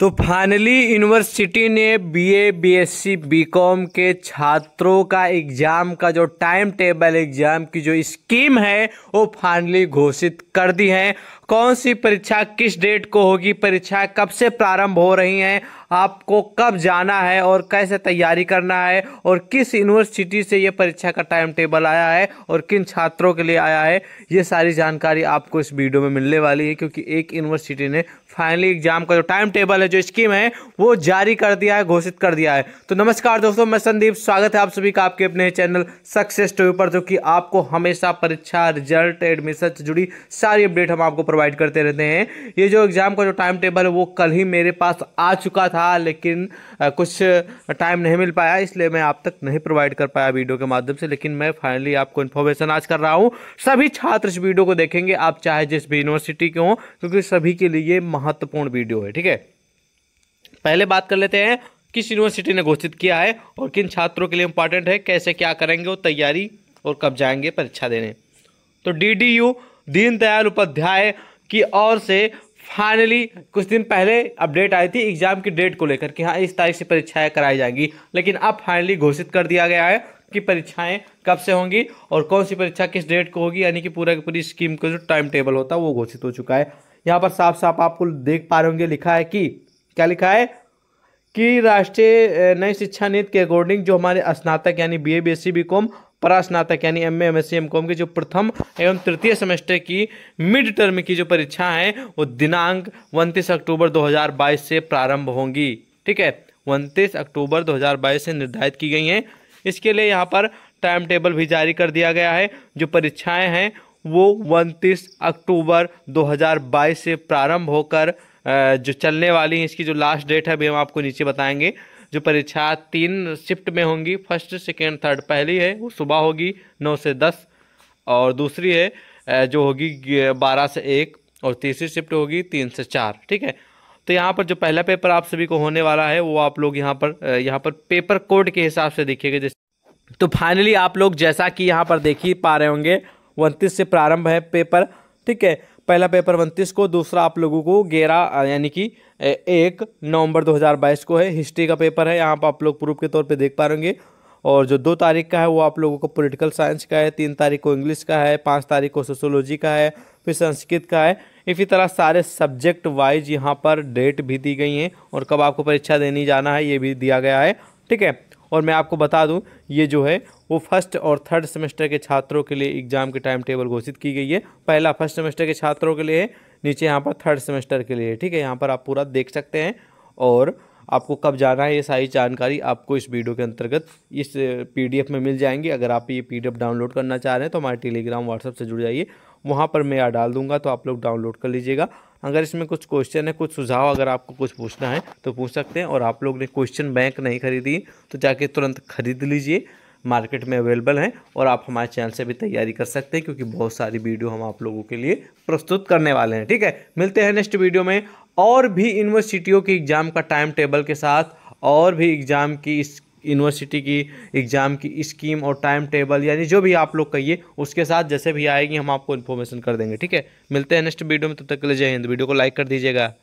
तो finally university ने BA BSc BCom के छात्रों का एग्ज़ाम का जो टाइम टेबल एग्ज़ाम की जो स्कीम है वो फाइनली घोषित कर दी है कौन सी परीक्षा किस डेट को होगी परीक्षा कब से प्रारंभ हो रही हैं आपको कब जाना है और कैसे तैयारी करना है और किस यूनिवर्सिटी से ये परीक्षा का टाइम टेबल आया है और किन छात्रों के लिए आया है ये सारी जानकारी आपको इस वीडियो में मिलने वाली है क्योंकि एक यूनिवर्सिटी ने फाइनली एग्ज़ाम का जो टाइम टेबल वाले जो स्कीम है वो जारी कर दिया है घोषित कर दिया है तो नमस्कार दोस्तों मैं संदीप स्वागत है आप सभी का आपके अपने चैनल सक्सेस टू पर जो कि आपको हमेशा परीक्षा रिजल्ट एडमिशन से जुड़ी सारी अपडेट हम आपको प्रोवाइड करते रहते हैं ये जो एग्ज़ाम का जो टाइम टेबल है वो कल ही मेरे पास आ चुका था लेकिन कुछ टाइम नहीं मिल पाया इसलिए मैं आप तक नहीं प्रोवाइड कर पाया वीडियो के माध्यम से लेकिन मैं फाइनली आपको इन्फॉर्मेशन आज कर रहा हूँ सभी छात्र इस वीडियो को देखेंगे आप चाहे जिस भी यूनिवर्सिटी के हों क्योंकि सभी के लिए महत्वपूर्ण वीडियो है ठीक है पहले बात कर लेते हैं किस यूनिवर्सिटी ने घोषित किया है और किन छात्रों के लिए इंपॉर्टेंट है कैसे क्या करेंगे वो तैयारी और कब जाएंगे परीक्षा देने तो डीडीयू दीनदयाल उपाध्याय की ओर से फाइनली कुछ दिन पहले अपडेट आई थी एग्जाम की डेट को लेकर कि हाँ इस तारीख से परीक्षाएं कराई जाएंगी लेकिन अब फाइनली घोषित कर दिया गया है कि परीक्षाएं कब से होंगी और कौन सी परीक्षा किस डेट को होगी यानी कि पूरा की पूरी स्कीम का जो टाइम टेबल होता है वो घोषित हो चुका है यहाँ पर साफ साफ आपको देख पा रहे होंगे लिखा है कि क्या लिखा है कि राष्ट्रीय नई शिक्षा नीति के अकॉर्डिंग जो हमारे स्नातक यानी B A B S C B com परास्नातक यानी M M S C M com की जो प्रथम एवं तृतीय सेमेस्टर की मिड टर्म की जो परीक्षा है वो दिनांक उनतीस अक्टूबर 2022 से प्रारंभ होंगी ठीक है उनतीस अक्टूबर 2022 से निर्धारित की गई हैं इसके लिए यहाँ पर टाइम टेबल भी जारी कर दिया गया है जो परीक्षाएँ हैं वो उनतीस अक्टूबर बाईस से प्रारंभ होकर जो चलने वाली हैं इसकी जो लास्ट डेट है अभी हम आपको नीचे बताएंगे जो परीक्षा तीन शिफ्ट में होंगी फर्स्ट सेकेंड थर्ड पहली है वो सुबह होगी नौ से दस और दूसरी है जो होगी बारह से एक और तीसरी शिफ्ट होगी तीन से चार ठीक है तो यहाँ पर जो पहला पेपर आप सभी को होने वाला है वो आप लोग यहाँ पर यहाँ पर पेपर कोड के हिसाब से देखिएगा जैसे तो फाइनली आप लोग जैसा कि यहाँ पर देख ही पा रहे होंगे उनतीस से प्रारंभ है पेपर ठीक है पहला पेपर उनतीस को दूसरा आप लोगों को ग्यारह यानी कि एक नवंबर 2022 को है हिस्ट्री का पेपर है यहाँ पर आप लोग प्रूफ के तौर पे देख पा रहेंगे और जो दो तारीख का है वो आप लोगों को पॉलिटिकल साइंस का है तीन तारीख को इंग्लिश का है पाँच तारीख को सोशोलॉजी का है फिर संस्कृत का है इसी तरह सारे सब्जेक्ट वाइज यहाँ पर डेट भी दी गई हैं और कब आपको परीक्षा देनी जाना है ये भी दिया गया है ठीक है और मैं आपको बता दूं ये जो है वो फर्स्ट और थर्ड सेमेस्टर के छात्रों के लिए एग्ज़ाम के टाइम टेबल घोषित की गई है पहला फर्स्ट सेमेस्टर के छात्रों के लिए है नीचे यहाँ पर थर्ड सेमेस्टर के लिए ठीक है यहाँ पर आप पूरा देख सकते हैं और आपको कब जाना है ये सारी जानकारी आपको इस वीडियो के अंतर्गत इस पीडीएफ में मिल जाएंगी अगर आप ये पीडीएफ डाउनलोड करना चाह रहे हैं तो हमारे टेलीग्राम व्हाट्सएप से जुड़ जाइए वहाँ पर मैं यहाँ डाल दूँगा तो आप लोग डाउनलोड कर लीजिएगा अगर इसमें कुछ क्वेश्चन है कुछ सुझाव अगर आपको कुछ पूछना है तो पूछ सकते हैं और आप लोग ने क्वेश्चन बैंक नहीं खरीदी तो जाके तुरंत खरीद लीजिए मार्केट में अवेलेबल हैं और आप हमारे चैनल से भी तैयारी कर सकते हैं क्योंकि बहुत सारी वीडियो हम आप लोगों के लिए प्रस्तुत करने वाले हैं ठीक है मिलते हैं नेक्स्ट वीडियो में और भी यूनिवर्सिटियों के एग्ज़ाम का टाइम टेबल के साथ और भी एग्ज़ाम की इस यूनिवर्सिटी की एग्ज़ाम की स्कीम और टाइम टेबल यानी जो भी आप लोग कहिए उसके साथ जैसे भी आएगी हम आपको इन्फॉर्मेशन कर देंगे ठीक है मिलते हैं नेक्स्ट वीडियो में तब तक के लिए जय हिंद वीडियो को लाइक कर दीजिएगा